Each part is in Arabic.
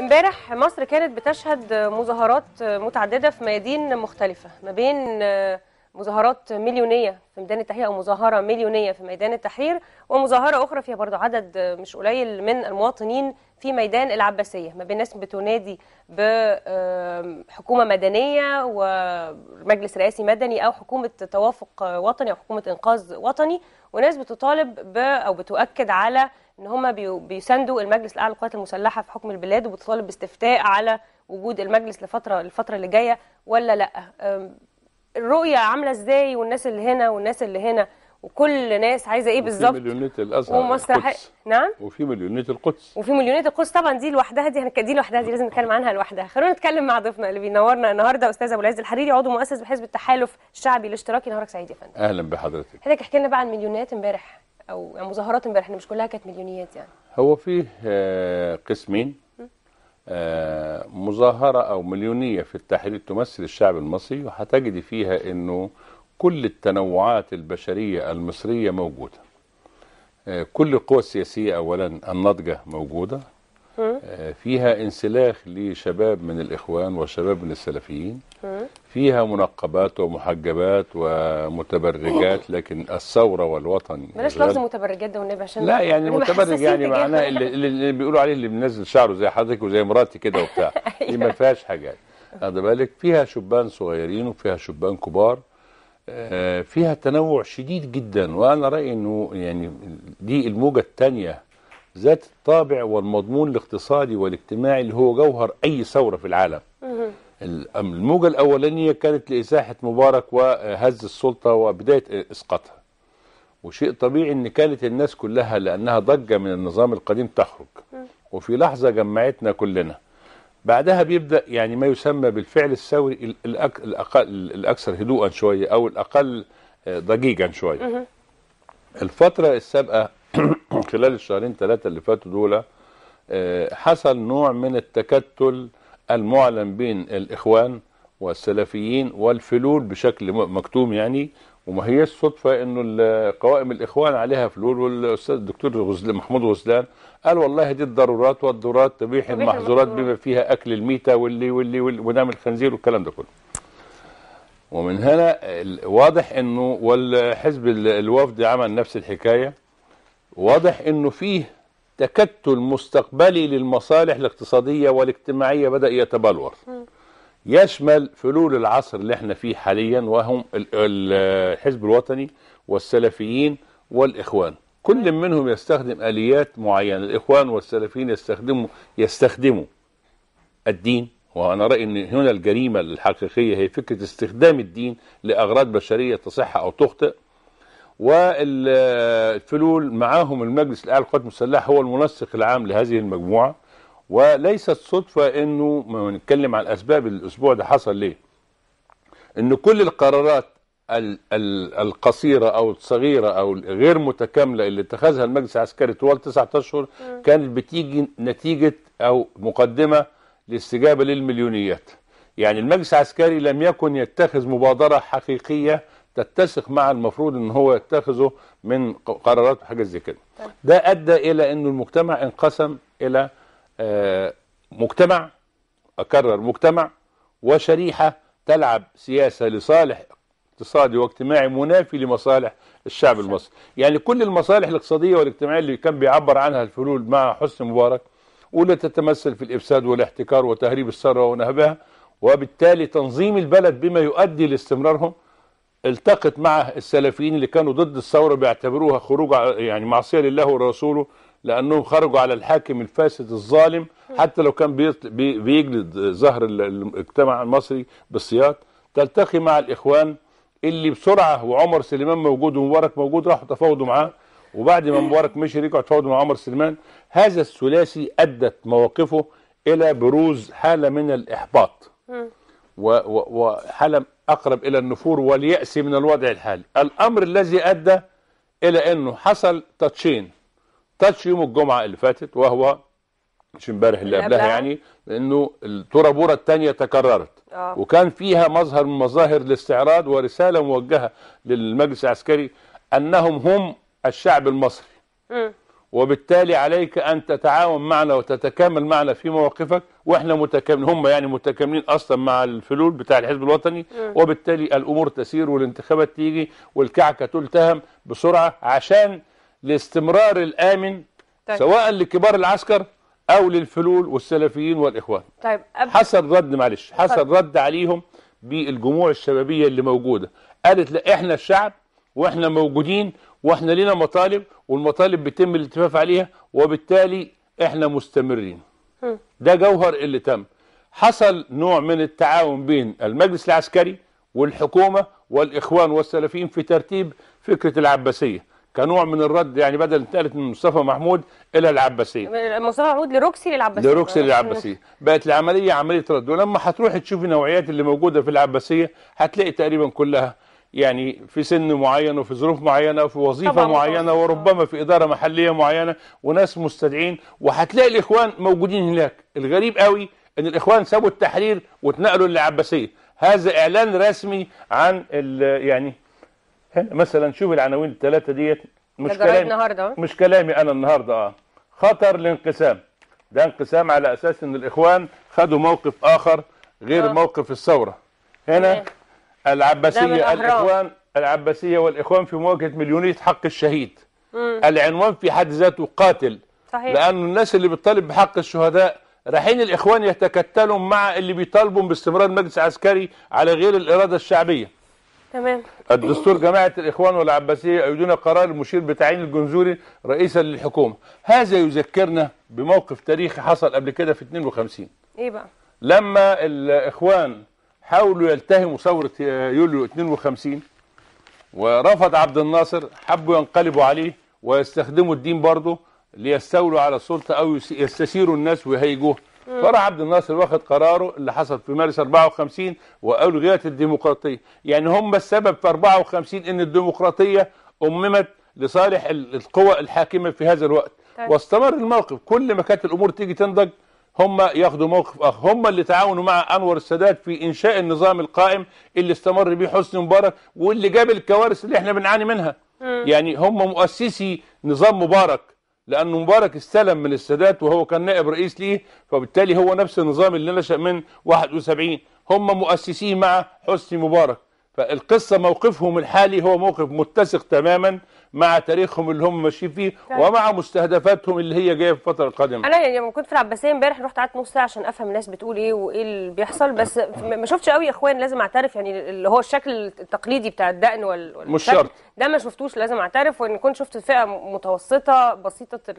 امبارح مصر كانت بتشهد مظاهرات متعدده في ميادين مختلفه ما بين مظاهرات مليونيه في ميدان التحرير او مظاهره مليونيه في ميدان التحرير ومظاهره اخرى فيها برضو عدد مش قليل من المواطنين في ميدان العباسيه ما بين ناس بتنادي بحكومه مدنيه ومجلس رئاسي مدني او حكومه توافق وطني او حكومه انقاذ وطني وناس بتطالب ب او بتؤكد على ان هم بيساندوا المجلس الاعلى للقوات المسلحه في حكم البلاد وبتطالب باستفتاء على وجود المجلس لفتره الفتره اللي جايه ولا لا الرؤيه عامله ازاي والناس اللي هنا والناس اللي هنا وكل ناس عايزه ايه بالظبط وفي مليونيه الازهر ومسرح نعم وفي مليونيه القدس وفي مليونيه القدس طبعا دي لوحدها دي دي لوحدها دي لازم نتكلم عنها لوحدها خلونا نتكلم مع ضيفنا اللي بينورنا النهارده استاذ ابو العز الحريري عضو مؤسس بحزب التحالف الشعبي الاشتراكي نهارك سعيد يا فندم اهلا بحضرتك حضرتك احكي لنا بقى عن مليونيات امبارح او يعني مظاهرات امبارح مش كلها كانت مليونيات يعني هو فيه آه، قسمين آه، مظاهرة أو مليونية في التحرير تمثل الشعب المصري وهتجد فيها أنه كل التنوعات البشرية المصرية موجودة آه، كل القوى السياسية أولا الناضجة موجودة آه، فيها انسلاخ لشباب من الإخوان وشباب من السلفيين فيها منقبات ومحجبات ومتبرجات لكن الثورة والوطن بلاش لفظ متبرجات ده والنبي عشان لا يعني المتبرج يعني معناه اللي, اللي بيقولوا عليه اللي بينزل شعره زي حضرتك وزي مراتي كده وبتاع دي ما فيهاش حاجات واخد بالك فيها شبان صغيرين وفيها شبان كبار آه، فيها تنوع شديد جدا وانا رايي انه يعني دي الموجه الثانيه ذات الطابع والمضمون الاقتصادي والاجتماعي اللي هو جوهر اي ثوره في العالم الموجه الاولانيه كانت لازاحه مبارك وهز السلطه وبدايه اسقاطها وشيء طبيعي ان كانت الناس كلها لانها ضجه من النظام القديم تخرج وفي لحظه جمعتنا كلنا بعدها بيبدا يعني ما يسمى بالفعل الثوري الأك... الأقل... الاكثر هدوءا شويه او الاقل ضجيجا آه، شويه الفتره السابقه خلال الشهرين ثلاثه اللي فاتوا دول آه، حصل نوع من التكتل المعلن بين الاخوان والسلفيين والفلول بشكل مكتوم يعني وما هي الصدفه انه قوائم الاخوان عليها فلول والاستاذ الدكتور غزل محمود غزلان قال والله دي الضرورات والضرورات تبيح المحظورات بما فيها اكل الميته واللي واللي, واللي ودم الخنزير والكلام ده كله. ومن هنا واضح انه والحزب الوفد عمل نفس الحكايه واضح انه فيه تكتل مستقبلي للمصالح الاقتصاديه والاجتماعيه بدا يتبلور. يشمل فلول العصر اللي احنا فيه حاليا وهم الحزب الوطني والسلفيين والاخوان كل منهم يستخدم اليات معينه الاخوان والسلفيين يستخدموا يستخدموا الدين وانا رايي ان هنا الجريمه الحقيقيه هي فكره استخدام الدين لاغراض بشريه تصح او تخطئ والفلول معاهم المجلس الاعلى للقوات المسلحه هو المنسق العام لهذه المجموعه وليست صدفة انه ما نتكلم عن الاسباب الاسبوع ده حصل ليه ان كل القرارات القصيرة او الصغيرة او غير متكاملة اللي اتخذها المجلس العسكري طوال تسعة اشهر كانت بتيجي نتيجة او مقدمة للاستجابة للمليونيات يعني المجلس العسكري لم يكن يتخذ مبادرة حقيقية تتسق مع المفروض ان هو يتخذه من قرارات وحاجات زي كده طيب. ده ادى الى انه المجتمع انقسم الى آه، مجتمع أكرر مجتمع وشريحة تلعب سياسة لصالح اقتصادي واجتماعي منافي لمصالح الشعب المصري يعني كل المصالح الاقتصادية والاجتماعية اللي كان بيعبر عنها الفلول مع حسني مبارك واللي تتمثل في الإفساد والاحتكار وتهريب الثروة ونهبها وبالتالي تنظيم البلد بما يؤدي لاستمرارهم التقت مع السلفيين اللي كانوا ضد الثورة بيعتبروها خروج يعني معصية لله ورسوله لانهم خرجوا على الحاكم الفاسد الظالم حتى لو كان بيجلد ظهر المجتمع المصري بالسياط تلتقي مع الاخوان اللي بسرعه وعمر سليمان موجود ومبارك موجود راحوا تفاوضوا معاه وبعد ما مبارك مشي رجعوا تفاوضوا مع عمر سليمان هذا الثلاثي ادت مواقفه الى بروز حاله من الاحباط وحاله اقرب الى النفور والياس من الوضع الحالي الامر الذي ادى الى انه حصل تاتشين تاتش يوم الجمعه اللي فاتت وهو مش امبارح اللي قبلها يعني لانه التورا الثانيه تكررت أوه. وكان فيها مظهر من مظاهر الاستعراض ورساله موجهه للمجلس العسكري انهم هم الشعب المصري م. وبالتالي عليك ان تتعاون معنا وتتكامل معنا في مواقفك واحنا متكاملين هم يعني متكاملين اصلا مع الفلول بتاع الحزب الوطني م. وبالتالي الامور تسير والانتخابات تيجي والكعكه تلتهم بسرعه عشان لاستمرار الامن طيب. سواء لكبار العسكر او للفلول والسلفيين والاخوان طيب أب... حصل رد معلش حصل رد عليهم بالجموع الشبابيه اللي موجوده قالت لا احنا الشعب واحنا موجودين واحنا لنا مطالب والمطالب بيتم الالتفاف عليها وبالتالي احنا مستمرين م. ده جوهر اللي تم حصل نوع من التعاون بين المجلس العسكري والحكومه والاخوان والسلفيين في ترتيب فكره العباسيه كنوع من الرد يعني بدل انتقلت من مصطفى محمود الى العباسيه مصطفى محمود لروكسي للعباسيه لروكسي للعباسيه بقت العمليه عمليه رد ولما هتروحي تشوفي نوعيات اللي موجوده في العباسيه هتلاقي تقريبا كلها يعني في سن معين وفي ظروف معينه وفي وظيفه معينه وربما في اداره محليه معينه وناس مستدعين وهتلاقي الاخوان موجودين هناك الغريب قوي ان الاخوان سابوا التحرير واتنقلوا للعباسيه هذا اعلان رسمي عن يعني مثلا شوف العناوين الثلاثه ديت مش كلامي النهارده مش كلامي انا النهارده اه خطر الانقسام ده انقسام على اساس ان الاخوان خدوا موقف اخر غير أوه. موقف الثوره هنا مم. العباسيه الاخوان العباسيه والاخوان في مواجهه مليونيه حق الشهيد مم. العنوان في حد ذاته قاتل صحيح. لان الناس اللي بتطالب بحق الشهداء رايحين الاخوان يتكتلوا مع اللي بيطالبوا باستمرار مجلس عسكري على غير الاراده الشعبيه تمام الدستور جماعة الإخوان والعباسية يؤيدون قرار المشير بتعيين الجنزوري رئيسا للحكومة هذا يذكرنا بموقف تاريخي حصل قبل كده في 52 إيه بقى لما الإخوان حاولوا يلتهموا ثورة يوليو 52 ورفض عبد الناصر حبوا ينقلبوا عليه ويستخدموا الدين برضه ليستولوا على السلطة أو يستشيروا الناس ويهيجوه فراح عبد الناصر واخد قراره اللي حصل في مارس 54 والغيت الديمقراطيه يعني هم السبب في 54 ان الديمقراطيه اممت لصالح القوى الحاكمه في هذا الوقت طيب. واستمر الموقف كل ما كانت الامور تيجي تنضج هم ياخدوا موقف اخر هم اللي تعاونوا مع انور السادات في انشاء النظام القائم اللي استمر بيه حسني مبارك واللي جاب الكوارث اللي احنا بنعاني منها م. يعني هم مؤسسي نظام مبارك لأن مبارك استلم من السادات وهو كان نائب رئيس ليه فبالتالي هو نفس النظام اللي نشأ من 71 هم مؤسسيه مع حسني مبارك فالقصة موقفهم الحالي هو موقف متسق تماما مع تاريخهم اللي هم ماشيين فيه ومع مستهدفاتهم اللي هي جايه في الفتره القادمه انا يعني لما كنت في العباسيه امبارح رحت قعدت نص ساعه عشان افهم الناس بتقول ايه وايه اللي بيحصل بس ما شفتش قوي يا اخوان لازم اعترف يعني اللي هو الشكل التقليدي بتاع الدقن وال مش شرط ده ما شفتوش لازم اعترف وان كنت شفت فئه متوسطه بسيطه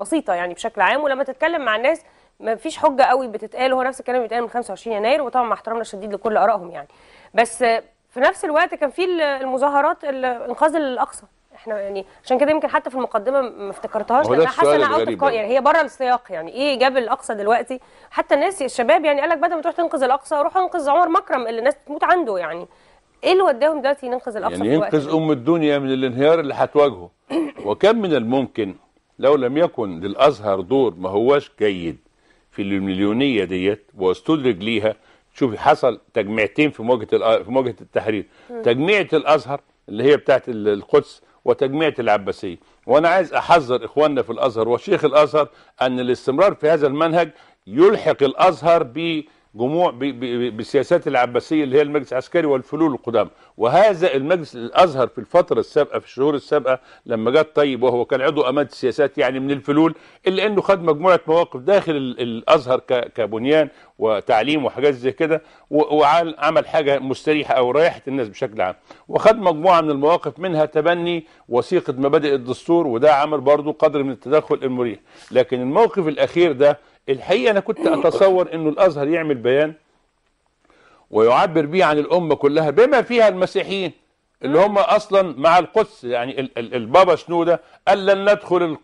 بسيطه يعني بشكل عام ولما تتكلم مع الناس ما فيش حجه قوي بتتقال هو نفس الكلام بيتقال من 25 يناير وطبعا مع احترامنا الشديد لكل ارائهم يعني بس في نفس الوقت كان في المظاهرات انقاذ الاقصى احنا يعني عشان كده يمكن حتى في المقدمه ما افتكرتهاش انا حاسه انها اوت يعني هي بره السياق يعني ايه جاب الاقصى دلوقتي حتى الناس الشباب يعني قال لك بدل ما تروح تنقذ الاقصى روح انقذ عمر مكرم اللي الناس بتموت عنده يعني ايه اللي وداهم دلوقتي ننقذ الاقصى يعني ينقذ ام الدنيا من الانهيار اللي هتواجهه وكم من الممكن لو لم يكن للازهر دور ما هواش جيد في المليونيه ديت واستدرج ليها شوفي حصل تجميعتين في مواجهه في مواجهه التحرير تجميعه الازهر اللي هي بتاعت القدس وتجميعه العباسيه وانا عايز احذر اخواننا في الازهر وشيخ الازهر ان الاستمرار في هذا المنهج يلحق الازهر ب جموع بالسياسات العباسيه اللي هي المجلس العسكري والفلول القدامى وهذا المجلس الازهر في الفتره السابقه في الشهور السابقه لما جاء طيب وهو كان عضو امانه السياسات يعني من الفلول الا انه خد مجموعه مواقف داخل الازهر كبنيان وتعليم وحاجات زي كده وعمل حاجه مستريحه او ريحت الناس بشكل عام وخد مجموعه من المواقف منها تبني وثيقه مبادئ الدستور وده عمل برضه قدر من التدخل المريح لكن الموقف الاخير ده الحقيقة أنا كنت أتصور أنه الأزهر يعمل بيان ويعبر به عن الأمة كلها بما فيها المسيحيين اللي هم أصلا مع القدس يعني البابا شنو ده قال لن ندخل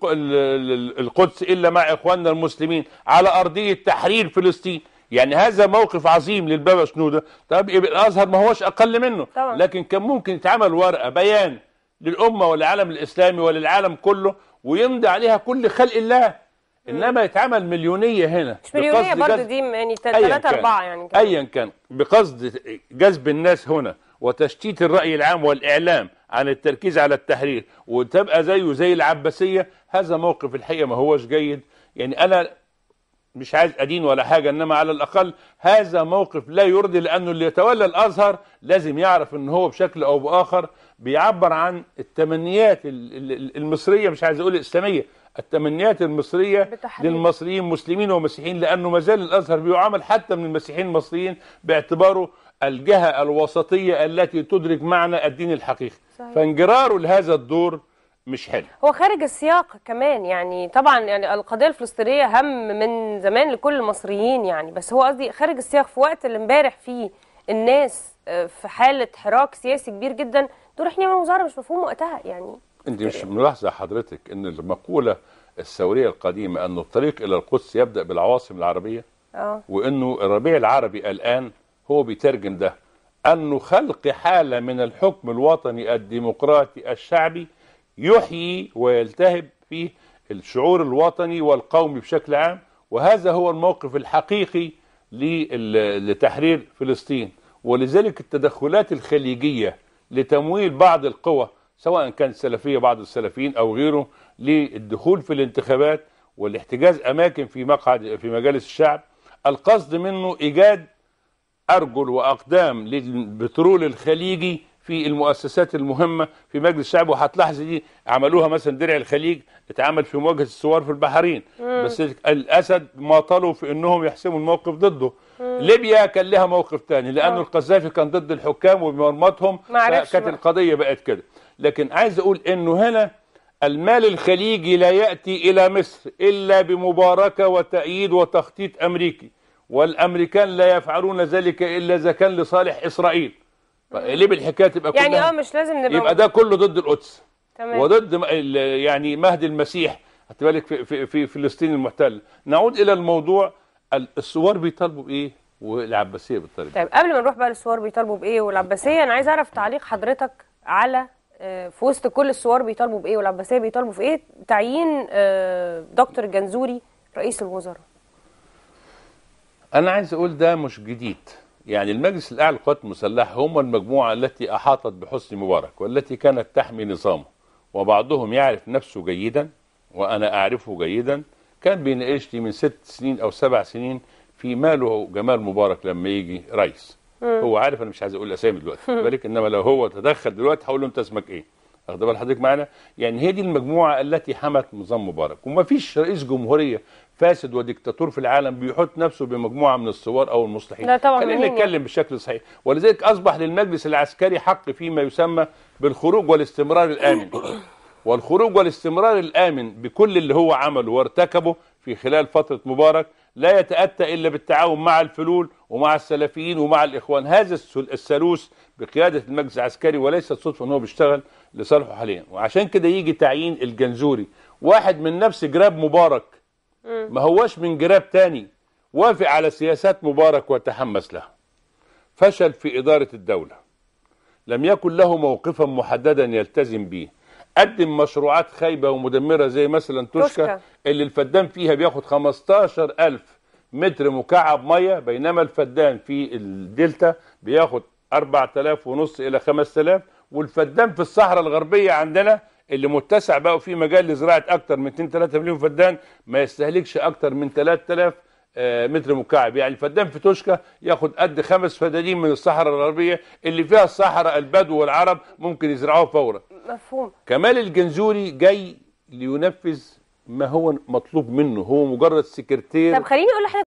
القدس إلا مع إخواننا المسلمين على أرضية تحرير فلسطين يعني هذا موقف عظيم للبابا شنوده طب يبقى الأزهر ما هوش أقل منه طبعا. لكن كان ممكن يتعمل ورقة بيان للأمة وللعالم الإسلامي وللعالم كله ويمضي عليها كل خلق الله انما يتعمل مليونيه هنا مش مليونيه برضه دي يعني 3 4 يعني ايا كان بقصد جذب الناس هنا وتشتيت الراي العام والاعلام عن التركيز على التحرير وتبقى زيه زي العباسيه هذا موقف الحقيقه ما هوش جيد يعني انا مش عايز أدين ولا حاجة إنما على الأقل هذا موقف لا يرضي لأنه اللي يتولى الأزهر لازم يعرف إن هو بشكل أو بآخر بيعبر عن التمنيات المصرية مش عايز أقول الإسلامية التمنيات المصرية بتحليل. للمصريين مسلمين ومسيحيين لأنه ما زال الأزهر بيعامل حتى من المسيحيين المصريين باعتباره الجهة الوسطية التي تدرك معنى الدين الحقيقي صحيح. فانجراره لهذا الدور مش حلو هو خارج السياق كمان يعني طبعا يعني القضيه الفلسطينيه هم من زمان لكل المصريين يعني بس هو قصدي خارج السياق في وقت اللي امبارح فيه الناس آه، في حاله حراك سياسي كبير جدا دول احنا من وزاره مش مفهوم وقتها يعني انت مش ملاحظه حضرتك ان المقوله الثوريه القديمه ان الطريق الى القدس يبدا بالعواصم العربيه اه وانه الربيع العربي الان هو بيترجم ده انه خلق حاله من الحكم الوطني الديمقراطي الشعبي يحيي ويلتهب فيه الشعور الوطني والقومي بشكل عام وهذا هو الموقف الحقيقي لتحرير فلسطين ولذلك التدخلات الخليجية لتمويل بعض القوى سواء كان سلفية بعض السلفيين أو غيره للدخول في الانتخابات والاحتجاز أماكن في مقعد في مجالس الشعب القصد منه إيجاد أرجل وأقدام للبترول الخليجي في المؤسسات المهمه في مجلس الشعب وهتلاحظ دي عملوها مثلا درع الخليج اتعمل في مواجهه الثوار في البحرين مم. بس الاسد ما طالوا في انهم يحسموا الموقف ضده مم. ليبيا كان لها موقف تاني لانه آه. القذافي كان ضد الحكام وبمرمطهم كانت القضيه بقت كده لكن عايز اقول انه هنا المال الخليجي لا ياتي الى مصر الا بمباركه وتاييد وتخطيط امريكي والامريكان لا يفعلون ذلك الا اذا كان لصالح اسرائيل ليه بالحكايه تبقى يعني كلها يعني اه مش لازم نبقى يبقى ده كله ضد القدس تمام وضد يعني مهد المسيح خدت بالك في, في, في فلسطين المحتله نعود الى الموضوع الثوار بيطالبوا بايه والعباسيه بتطالب طيب قبل ما نروح بقى للثوار بيطالبوا بايه والعباسيه انا عايز اعرف تعليق حضرتك على آه، في وسط كل الثوار بيطالبوا بايه والعباسيه بيطالبوا في ايه تعيين آه، دكتور جنزوري رئيس الوزراء انا عايز اقول ده مش جديد يعني المجلس الاعلى للقوات المسلحه هم المجموعه التي احاطت بحسني مبارك والتي كانت تحمي نظامه وبعضهم يعرف نفسه جيدا وانا اعرفه جيدا كان بيناقشني من ست سنين او سبع سنين في ماله جمال مبارك لما يجي رئيس هو عارف انا مش عايز اقول اسامي دلوقتي ولكن انما لو هو تدخل دلوقتي هقول له انت اسمك ايه واخد بال حضرتك معانا يعني هي دي المجموعه التي حمت نظام مبارك وما فيش رئيس جمهوريه فاسد وديكتاتور في العالم بيحط نفسه بمجموعه من الثوار او المصلحين لا طبعا خلينا نتكلم بشكل صحيح ولذلك اصبح للمجلس العسكري حق فيما يسمى بالخروج والاستمرار الامن والخروج والاستمرار الامن بكل اللي هو عمله وارتكبه في خلال فتره مبارك لا يتاتى الا بالتعاون مع الفلول ومع السلفيين ومع الاخوان هذا الثالوث بقياده المجلس العسكري وليس صدفه ان هو بيشتغل لصالحه حاليا وعشان كده يجي تعيين الجنزوري واحد من نفس جراب مبارك ما هواش من جراب تاني وافق على سياسات مبارك وتحمس لها فشل في إدارة الدولة لم يكن له موقفا محددا يلتزم به قدم مشروعات خايبة ومدمرة زي مثلا توشكا اللي الفدان فيها بياخد 15 ألف متر مكعب مية بينما الفدان في الدلتا بياخد 4000 ونص إلى 5000 والفدان في الصحراء الغربيه عندنا اللي متسع بقى وفي مجال لزراعه اكتر من 2 3 مليون فدان ما يستهلكش اكتر من 3000 آه، متر مكعب يعني الفدان في توشكا ياخد قد خمس فدانين من الصحراء الغربيه اللي فيها الصحراء البدو والعرب ممكن يزرعوها فورا مفهوم كمال الجنزوري جاي لينفذ ما هو مطلوب منه هو مجرد سكرتير طب خليني اقول لحضرتك